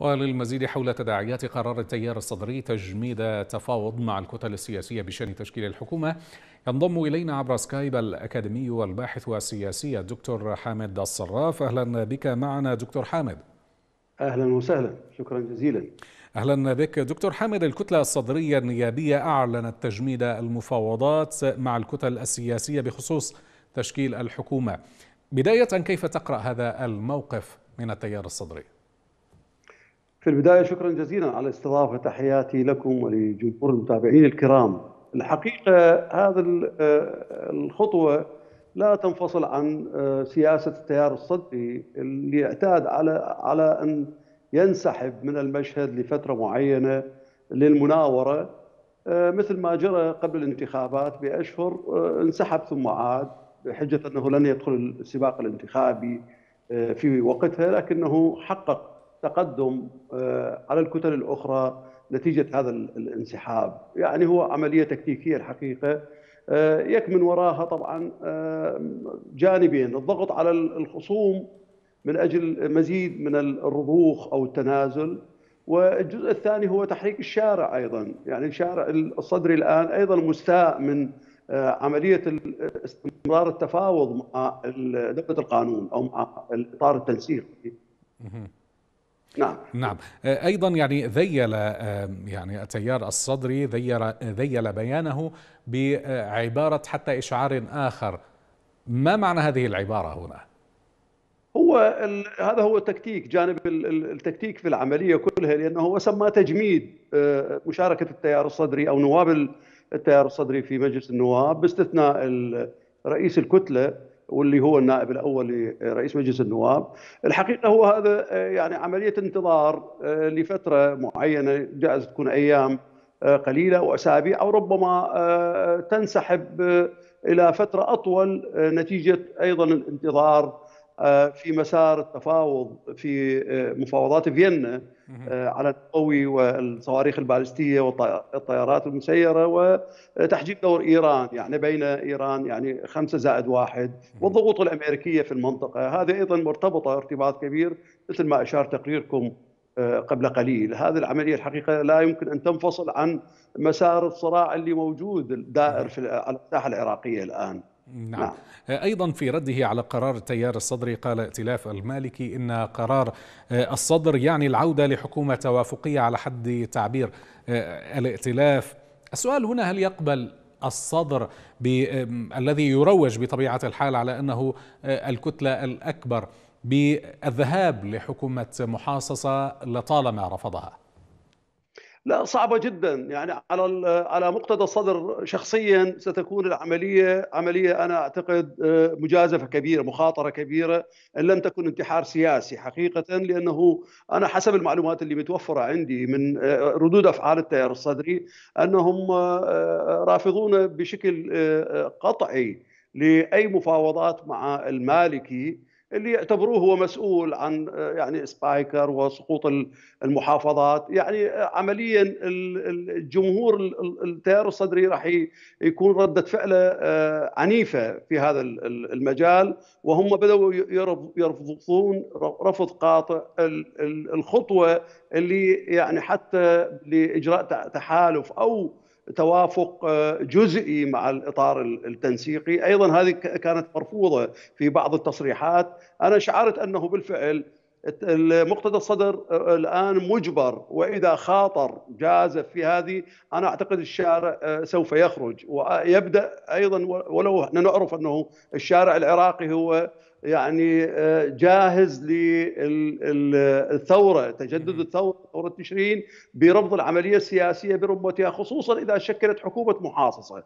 وللمزيد حول تداعيات قرار التيار الصدري تجميد تفاوض مع الكتل السياسية بشأن تشكيل الحكومة ينضم إلينا عبر سكايب الأكاديمي والباحث السياسي الدكتور حامد الصراف أهلا بك معنا دكتور حامد أهلا وسهلا شكرا جزيلا أهلا بك دكتور حامد الكتلة الصدرية النيابية أعلنت تجميد المفاوضات مع الكتل السياسية بخصوص تشكيل الحكومة بداية كيف تقرأ هذا الموقف من التيار الصدري؟ في البداية شكرا جزيلا على الاستضافة تحياتي لكم ولجمهور المتابعين الكرام الحقيقة هذا آه، الخطوة لا تنفصل عن آه، سياسة التيار الصدري اللي اعتاد على على أن ينسحب من المشهد لفترة معينة للمناورة آه، مثل ما جرى قبل الانتخابات بأشهر انسحب ثم عاد بحجة أنه لن يدخل السباق الانتخابي في وقتها لكنه حقق تقدم آه، على الكتل الاخرى نتيجه هذا الانسحاب، يعني هو عمليه تكتيكيه الحقيقه آه، يكمن وراها طبعا آه، جانبين الضغط على الخصوم من اجل مزيد من الرضوخ او التنازل والجزء الثاني هو تحريك الشارع ايضا، يعني الشارع الصدري الان ايضا مستاء من عمليه استمرار التفاوض مع دقه القانون او مع اطار التنسيق. نعم نعم آه، ايضا يعني ذيل آه، يعني التيار الصدري ذيل ذيل بيانه بعباره حتى اشعار اخر ما معنى هذه العباره هنا؟ هو هذا هو التكتيك جانب التكتيك في العمليه كلها لانه هو سمى تجميد آه، مشاركه التيار الصدري او نواب التيار الصدري في مجلس النواب باستثناء رئيس الكتله واللي هو النائب الاول لرئيس مجلس النواب الحقيقه هو هذا يعني عمليه انتظار آه، لفتره معينه جائز تكون ايام آه، قليله واسابيع او ربما آه، تنسحب الى فتره اطول نتيجه ايضا الانتظار آه، في مسار التفاوض في آه، مفاوضات فيينا آه، على القوي والصواريخ البالستيه والطيارات المسيره وتحجيم دور ايران يعني بين ايران يعني خمسه زائد واحد والضغوط الامريكيه في المنطقه هذه ايضا مرتبطه ارتباط كبير مثل ما اشار تقريركم قبل قليل هذه العملية الحقيقة لا يمكن أن تنفصل عن مسار الصراع اللي موجود دائر في على الساحة العراقية الآن نعم. نعم أيضا في رده على قرار التيار الصدري قال ائتلاف المالكي إن قرار آه، الصدر يعني العودة لحكومة توافقية على حد تعبير آه، الائتلاف السؤال هنا هل يقبل الصدر ب... آه، الذي يروج بطبيعة الحال على أنه الكتلة الأكبر بالذهاب لحكومة محاصصة لطالما رفضها لا صعبة جدا يعني على على مقتضى الصدر شخصيا ستكون العملية عملية أنا أعتقد آه، مجازفة كبيرة مخاطرة كبيرة إن لم تكن انتحار سياسي حقيقة لأنه أنا حسب المعلومات اللي متوفرة عندي من آه، ردود أفعال التيار الصدري أنهم آه، رافضون بشكل قطعي لأي مفاوضات مع المالكي اللي يعتبروه هو مسؤول عن آه، يعني سبايكر وسقوط المحافظات يعني آه، عمليا الجمهور التيار الصدري راح يكون ردة فعله آه، عنيفة في هذا المجال وهم بدأوا يرفضون رفض قاطع الخطوة اللي يعني حتى لإجراء تحالف أو توافق آه، جزئي مع الاطار التنسيقي، ايضا هذه كانت مرفوضه في بعض التصريحات، انا شعرت انه بالفعل مقتدى الصدر الان مجبر واذا خاطر جازف في هذه انا اعتقد الشارع سوف يخرج ويبدا ايضا ولو احنا نعرف انه الشارع العراقي هو يعني جاهز للثوره تجدد الثوره ثوره تشرين برفض العمليه السياسيه بربوتها خصوصا اذا شكلت حكومه محاصصه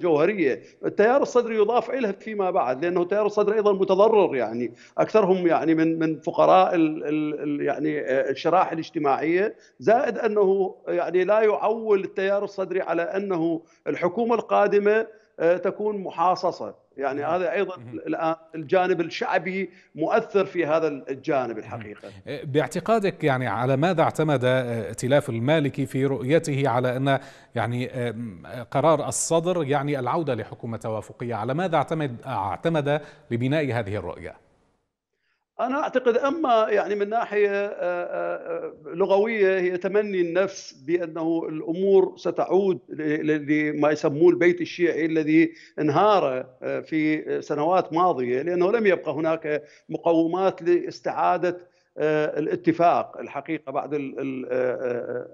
جوهريه، التيار الصدري يضاف إليه فيما بعد لانه التيار الصدري ايضا متضرر يعني اكثرهم يعني من من فقراء الـ الـ يعني آه، الشرائح الاجتماعيه، زائد انه يعني لا يعول التيار الصدري على انه الحكومه القادمه آه، تكون محاصصه يعني نعم. هذا ايضا الان الجانب الشعبي مؤثر في هذا الجانب الحقيقه. إيه، باعتقادك يعني على ماذا اعتمد آه، ائتلاف المالكي في رؤيته على ان يعني آه، قرار الصدر يعني العوده لحكومه توافقيه، على ماذا اعتمد اعتمد لبناء هذه الرؤيه؟ انا اعتقد اما يعني من ناحيه آه، آه، آه، لغويه هي تمني النفس بانه الامور ستعود لما يسموه البيت الشيعي الذي انهار في سنوات ماضيه لانه لم يبقى هناك مقومات لاستعاده الاتفاق الحقيقه بعد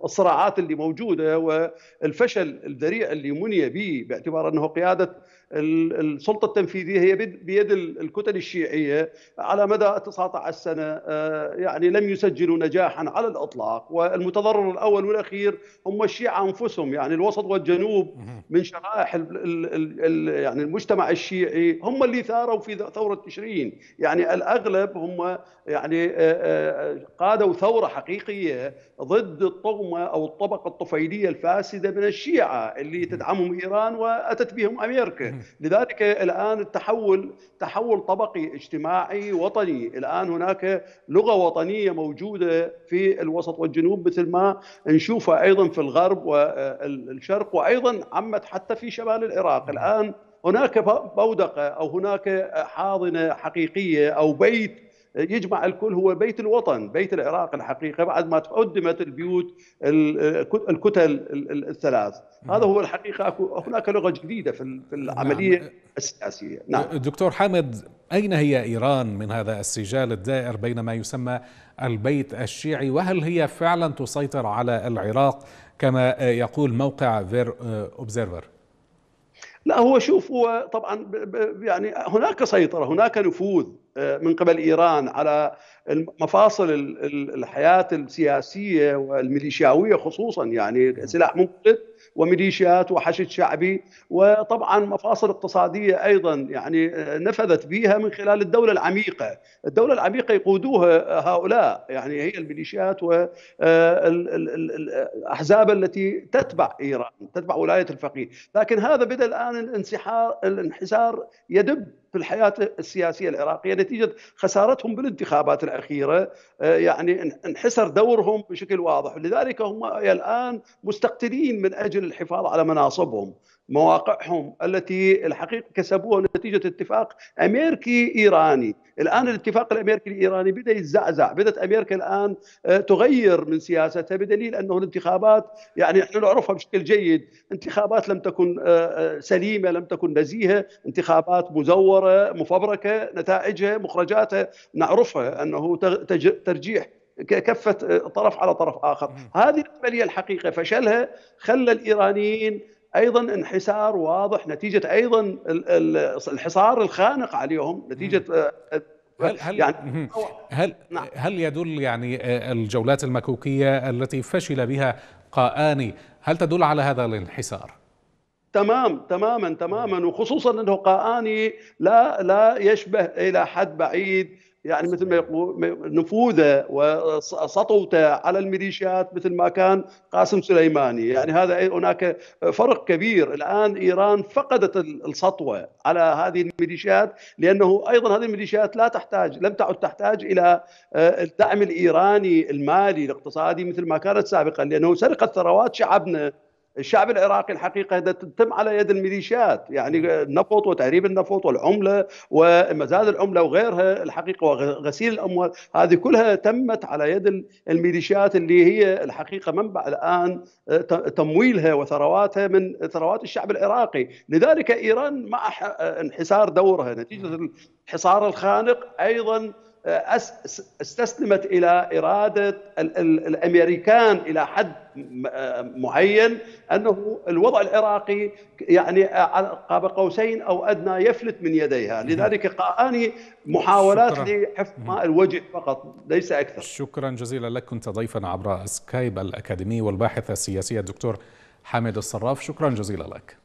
الصراعات اللي موجوده والفشل الذريع اللي مني به باعتبار انه قياده السلطه التنفيذيه هي بيد الكتل الشيعيه على مدى 19 سنه آه، يعني لم يسجلوا نجاحا على الاطلاق والمتضرر الاول والاخير هم الشيعه انفسهم يعني الوسط والجنوب من شرائح يعني المجتمع الشيعي هم اللي ثاروا في ثوره تشرين يعني الاغلب هم يعني آه، آه، قادوا ثوره حقيقيه ضد الطغمه او الطبقه الطفيليه الفاسده من الشيعه اللي تدعمهم ايران واتت بهم امريكا لذلك الان التحول تحول طبقي اجتماعي وطني الان هناك لغه وطنيه موجوده في الوسط والجنوب مثل ما نشوفها ايضا في الغرب والشرق وايضا عمت حتى في شمال العراق الان هناك بودقه او هناك حاضنه حقيقيه او بيت يجمع الكل هو بيت الوطن بيت العراق الحقيقة بعد ما تقدمت البيوت الكتل الثلاث نعم. هذا هو الحقيقة هناك لغة جديدة في نعم. العملية نعم. السياسية نعم. دكتور حامد أين هي إيران من هذا السجال الدائر بين ما يسمى البيت الشيعي وهل هي فعلا تسيطر على العراق كما يقول موقع فير أوبزيرفر لا هو شوف هو طبعا يعني هناك سيطرة هناك نفوذ آه، من قبل ايران على مفاصل الحياه السياسيه والميليشياويه خصوصا يعني سلاح منقذ وميليشيات وحشد شعبي وطبعا مفاصل اقتصاديه ايضا يعني آه، نفذت بها من خلال الدوله العميقه، الدوله العميقه يقودوها آه، هؤلاء يعني هي الميليشيات والاحزاب التي تتبع ايران، تتبع ولايه الفقيه، لكن هذا بدا الان الانسحار الانحسار يدب في الحياه السياسيه العراقيه نتيجه خسارتهم بالانتخابات الاخيره آه، يعني انحسر دورهم بشكل واضح لذلك هم الان مستقتلين من اجل الحفاظ على مناصبهم مواقعهم التي الحقيقه كسبوها نتيجه اتفاق امريكي ايراني، الان الاتفاق الامريكي الايراني بدا يتزعزع، بدات امريكا الان آه، تغير من سياستها بدليل انه الانتخابات يعني احنا نعرفها بشكل جيد، انتخابات لم تكن آه، سليمه، لم تكن نزيهه، انتخابات مزوره مصادره مفبركه نتائجها مخرجاتها نعرفها انه ترجيح كفه آه، طرف على طرف اخر هذه العمليه الحقيقه فشلها خلى الايرانيين ايضا انحسار واضح نتيجه ايضا الحصار الخانق عليهم نتيجه آه، آه، هل هل يعني هل نعم. هل يدل يعني الجولات المكوكيه التي فشل بها قاآني هل تدل على هذا الانحسار؟ تمام تماما تماما وخصوصا انه قاني لا لا يشبه الى حد بعيد يعني مثل ما يقول نفوذه وسطوته على الميليشيات مثل ما كان قاسم سليماني يعني هذا هناك فرق كبير الان ايران فقدت السطوه على هذه الميليشيات لانه ايضا هذه الميليشيات لا تحتاج لم تعد تحتاج الى آه، الدعم الايراني المالي الاقتصادي مثل ما كانت سابقا لانه سرقت ثروات شعبنا الشعب العراقي الحقيقه تتم على يد الميليشيات يعني النفط وتهريب النفط والعمله ومزاد العمله وغيرها الحقيقه وغسيل الاموال هذه كلها تمت على يد الميليشيات اللي هي الحقيقه منبع الان آه، تمويلها وثرواتها من ثروات الشعب العراقي لذلك ايران مع آه، انحسار دورها نتيجه الحصار الخانق ايضا استسلمت الى اراده الامريكان الى حد معين انه الوضع العراقي يعني قاب قوسين او ادنى يفلت من يديها، نعم. لذلك قاءني محاولات لحفظ ماء الوجه فقط ليس اكثر. شكرا جزيلا لك كنت ضيفا عبر سكايب الاكاديمي والباحث السياسي الدكتور حامد الصراف، شكرا جزيلا لك.